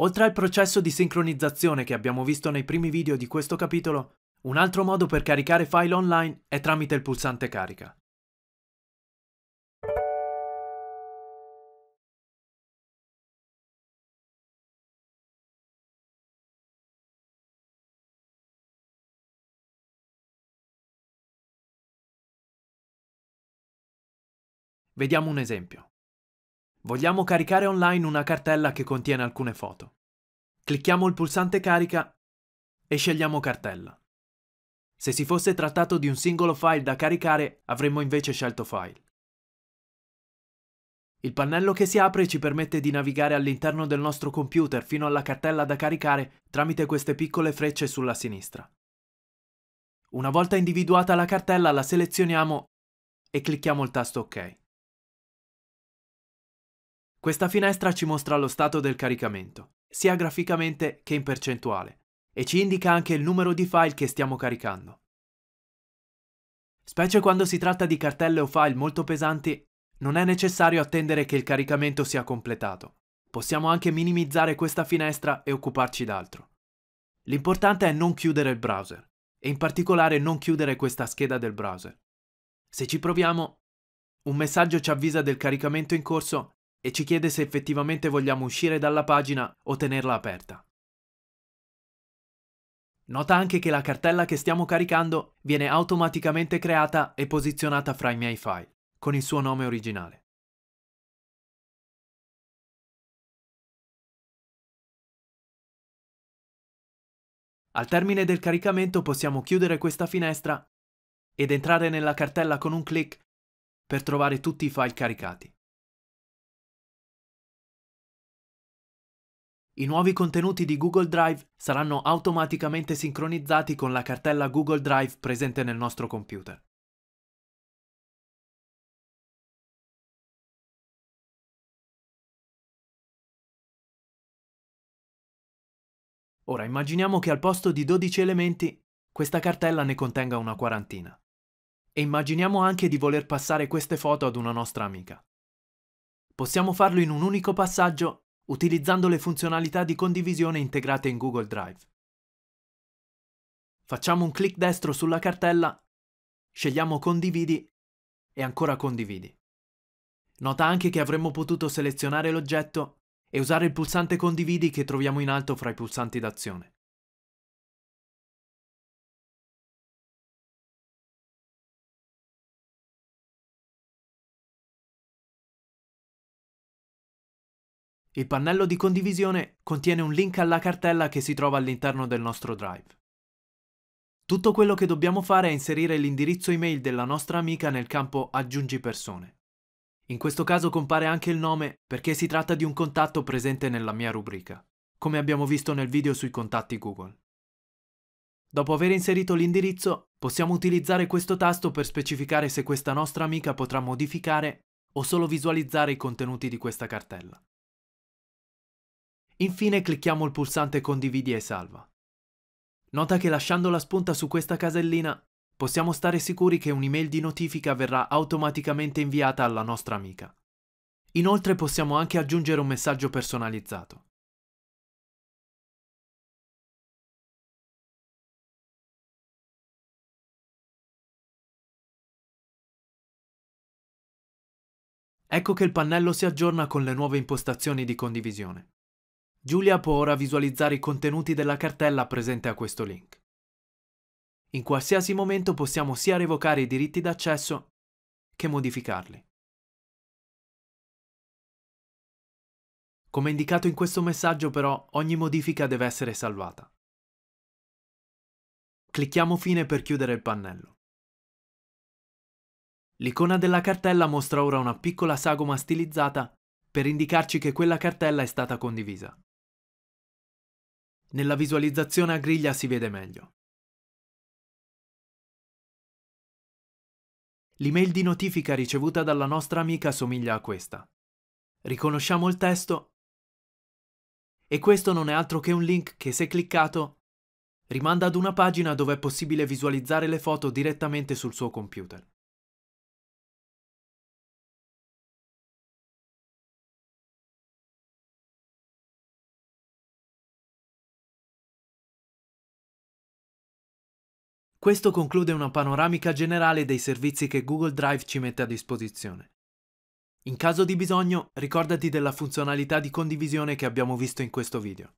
Oltre al processo di sincronizzazione che abbiamo visto nei primi video di questo capitolo, un altro modo per caricare file online è tramite il pulsante carica. Vediamo un esempio. Vogliamo caricare online una cartella che contiene alcune foto. Clicchiamo il pulsante carica e scegliamo cartella. Se si fosse trattato di un singolo file da caricare, avremmo invece scelto file. Il pannello che si apre ci permette di navigare all'interno del nostro computer fino alla cartella da caricare tramite queste piccole frecce sulla sinistra. Una volta individuata la cartella la selezioniamo e clicchiamo il tasto OK. Questa finestra ci mostra lo stato del caricamento, sia graficamente che in percentuale, e ci indica anche il numero di file che stiamo caricando. Specie quando si tratta di cartelle o file molto pesanti, non è necessario attendere che il caricamento sia completato. Possiamo anche minimizzare questa finestra e occuparci d'altro. L'importante è non chiudere il browser, e in particolare non chiudere questa scheda del browser. Se ci proviamo, un messaggio ci avvisa del caricamento in corso e ci chiede se effettivamente vogliamo uscire dalla pagina o tenerla aperta. Nota anche che la cartella che stiamo caricando viene automaticamente creata e posizionata fra i miei file, con il suo nome originale. Al termine del caricamento possiamo chiudere questa finestra ed entrare nella cartella con un clic per trovare tutti i file caricati. I nuovi contenuti di Google Drive saranno automaticamente sincronizzati con la cartella Google Drive presente nel nostro computer. Ora immaginiamo che al posto di 12 elementi questa cartella ne contenga una quarantina. E immaginiamo anche di voler passare queste foto ad una nostra amica. Possiamo farlo in un unico passaggio utilizzando le funzionalità di condivisione integrate in Google Drive. Facciamo un clic destro sulla cartella, scegliamo Condividi e ancora Condividi. Nota anche che avremmo potuto selezionare l'oggetto e usare il pulsante Condividi che troviamo in alto fra i pulsanti d'azione. Il pannello di condivisione contiene un link alla cartella che si trova all'interno del nostro drive. Tutto quello che dobbiamo fare è inserire l'indirizzo email della nostra amica nel campo Aggiungi persone. In questo caso compare anche il nome perché si tratta di un contatto presente nella mia rubrica, come abbiamo visto nel video sui contatti Google. Dopo aver inserito l'indirizzo, possiamo utilizzare questo tasto per specificare se questa nostra amica potrà modificare o solo visualizzare i contenuti di questa cartella. Infine clicchiamo il pulsante condividi e salva. Nota che lasciando la spunta su questa casellina possiamo stare sicuri che un'email di notifica verrà automaticamente inviata alla nostra amica. Inoltre possiamo anche aggiungere un messaggio personalizzato. Ecco che il pannello si aggiorna con le nuove impostazioni di condivisione. Giulia può ora visualizzare i contenuti della cartella presente a questo link. In qualsiasi momento possiamo sia revocare i diritti d'accesso che modificarli. Come indicato in questo messaggio però, ogni modifica deve essere salvata. Clicchiamo Fine per chiudere il pannello. L'icona della cartella mostra ora una piccola sagoma stilizzata per indicarci che quella cartella è stata condivisa. Nella visualizzazione a griglia si vede meglio. L'email di notifica ricevuta dalla nostra amica somiglia a questa. Riconosciamo il testo e questo non è altro che un link che se cliccato rimanda ad una pagina dove è possibile visualizzare le foto direttamente sul suo computer. Questo conclude una panoramica generale dei servizi che Google Drive ci mette a disposizione. In caso di bisogno, ricordati della funzionalità di condivisione che abbiamo visto in questo video.